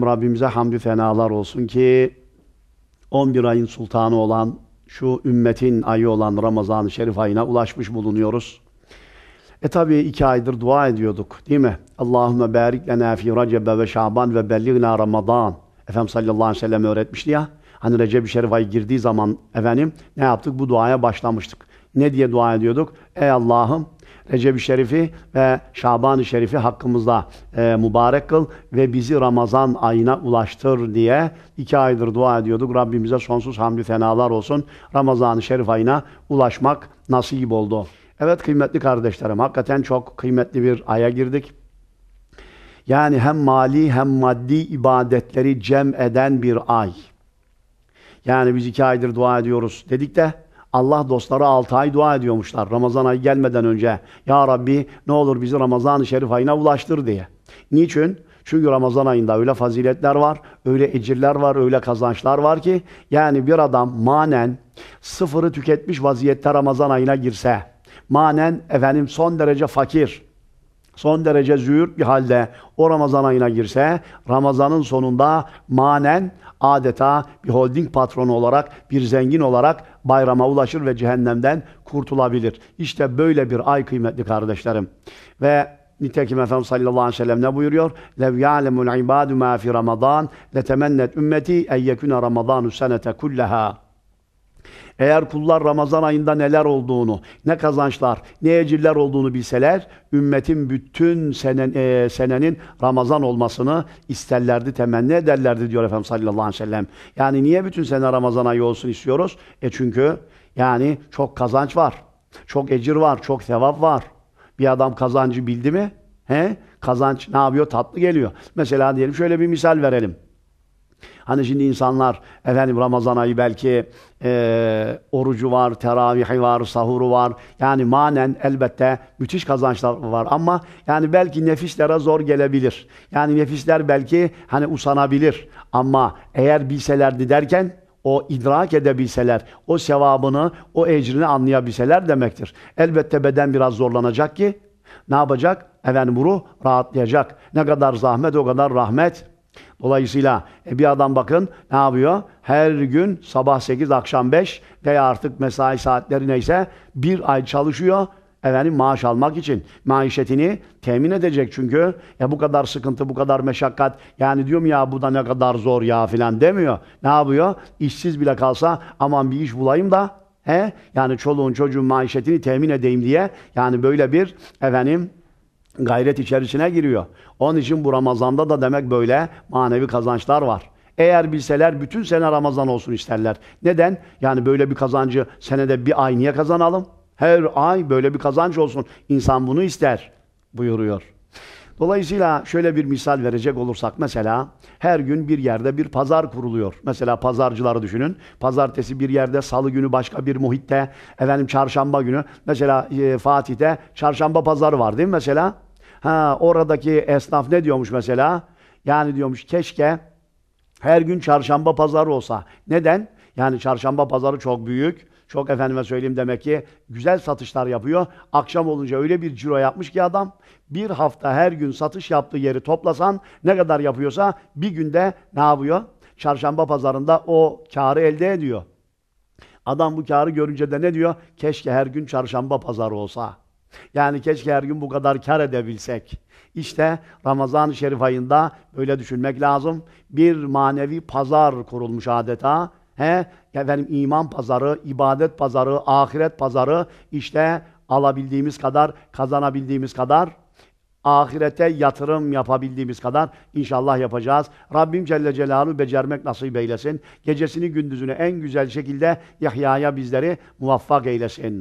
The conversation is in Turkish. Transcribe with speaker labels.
Speaker 1: Rabbimize hamdü fenalar olsun ki 11 ayın sultanı olan şu ümmetin ayı olan Ramazan-ı Şerif ayına ulaşmış bulunuyoruz. E tabi iki aydır dua ediyorduk değil mi? Allahümme barik lena fi Recebe ve Şaban ve belligna Ramazan. Efendim sallallahu aleyhi ve sellem öğretmişti ya. Hani Recep-i Şerif ayı girdiği zaman efendim ne yaptık? Bu duaya başlamıştık. Ne diye dua ediyorduk? Ey Allah'ım Recep-i Şerif'i ve Şaban-ı Şerif'i hakkımızda e, mübarek kıl ve bizi Ramazan ayına ulaştır diye iki aydır dua ediyorduk. Rabbimize sonsuz hamdü fenalar olsun. Ramazan-ı Şerif ayına ulaşmak nasip oldu. Evet kıymetli kardeşlerim hakikaten çok kıymetli bir aya girdik. Yani hem mali hem maddi ibadetleri cem eden bir ay. Yani biz iki aydır dua ediyoruz dedik de Allah dostları 6 ay dua ediyormuşlar Ramazan ayı gelmeden önce. Ya Rabbi ne olur bizi Ramazan-ı Şerif ayına ulaştır diye. Niçin? Çünkü Ramazan ayında öyle faziletler var, öyle ecirler var, öyle kazançlar var ki yani bir adam manen sıfırı tüketmiş vaziyette Ramazan ayına girse, manen efendim son derece fakir, son derece züğürt bir halde o Ramazan ayına girse, Ramazan'ın sonunda manen adeta bir holding patronu olarak, bir zengin olarak bayrama ulaşır ve cehennemden kurtulabilir. İşte böyle bir ay kıymetli kardeşlerim. Ve Nitekim Efendimiz sallallahu aleyhi ve sellem ne buyuruyor? لَوْ يَعْلَمُ الْعِبَادُ مَا فِي رَمَضَانِ لَتَمَنَّتْ اُمَّتِي اَنْ يَكُنَ رَمَضَانُ سَنَةَ كُلَّهَا eğer kullar Ramazan ayında neler olduğunu, ne kazançlar, ne ecirler olduğunu bilseler, ümmetin bütün senen, e, senenin Ramazan olmasını isterlerdi, temenni ederlerdi diyor Efendimiz sallallahu aleyhi ve sellem. Yani niye bütün sene Ramazan ayı olsun istiyoruz? E çünkü yani çok kazanç var, çok ecir var, çok sevap var. Bir adam kazancı bildi mi? He? Kazanç ne yapıyor? Tatlı geliyor. Mesela diyelim şöyle bir misal verelim. Hani şimdi insanlar efendim Ramazan ayı belki e, orucu var, teravihi var, sahuru var. Yani manen elbette müthiş kazançlar var ama yani belki nefislere zor gelebilir. Yani nefisler belki hani usanabilir ama eğer bilselerdi derken o idrak edebilseler, o sevabını, o ecrini anlayabilseler demektir. Elbette beden biraz zorlanacak ki ne yapacak? Efendim ruh rahatlayacak. Ne kadar zahmet o kadar rahmet. Dolayısıyla e, bir adam bakın ne yapıyor? Her gün sabah 8, akşam 5 veya artık mesai saatleri neyse bir ay çalışıyor. Efendim maaş almak için. Maişetini temin edecek çünkü. Ya bu kadar sıkıntı, bu kadar meşakkat. Yani diyorum ya bu da ne kadar zor ya filan demiyor. Ne yapıyor? İşsiz bile kalsa aman bir iş bulayım da he? Yani çoluğun çocuğun maişetini temin edeyim diye. Yani böyle bir efendim gayret içerisine giriyor. Onun için bu Ramazan'da da demek böyle manevi kazançlar var. Eğer bilseler bütün sene Ramazan olsun isterler. Neden? Yani böyle bir kazancı senede bir ay niye kazanalım? Her ay böyle bir kazanç olsun. İnsan bunu ister buyuruyor. Dolayısıyla şöyle bir misal verecek olursak mesela her gün bir yerde bir pazar kuruluyor. Mesela pazarcıları düşünün. Pazartesi bir yerde, salı günü başka bir muhitte, efendim çarşamba günü. Mesela e, Fatih'te çarşamba pazarı var değil mi mesela? Ha, oradaki esnaf ne diyormuş mesela? Yani diyormuş keşke her gün çarşamba pazarı olsa. Neden? Yani çarşamba pazarı çok büyük. Çok efendime söyleyeyim demek ki güzel satışlar yapıyor. Akşam olunca öyle bir ciro yapmış ki adam bir hafta her gün satış yaptığı yeri toplasan ne kadar yapıyorsa bir günde ne yapıyor? Çarşamba pazarında o karı elde ediyor. Adam bu karı görünce de ne diyor? Keşke her gün çarşamba pazarı olsa. Yani keşke her gün bu kadar kar edebilsek. İşte Ramazan-ı Şerif ayında böyle düşünmek lazım. Bir manevi pazar kurulmuş adeta He? Efendim iman pazarı, ibadet pazarı, ahiret pazarı işte alabildiğimiz kadar, kazanabildiğimiz kadar ahirete yatırım yapabildiğimiz kadar inşallah yapacağız. Rabbim Celle Celaluhu becermek nasip eylesin. Gecesini gündüzünü en güzel şekilde Yahya'ya bizleri muvaffak eylesin.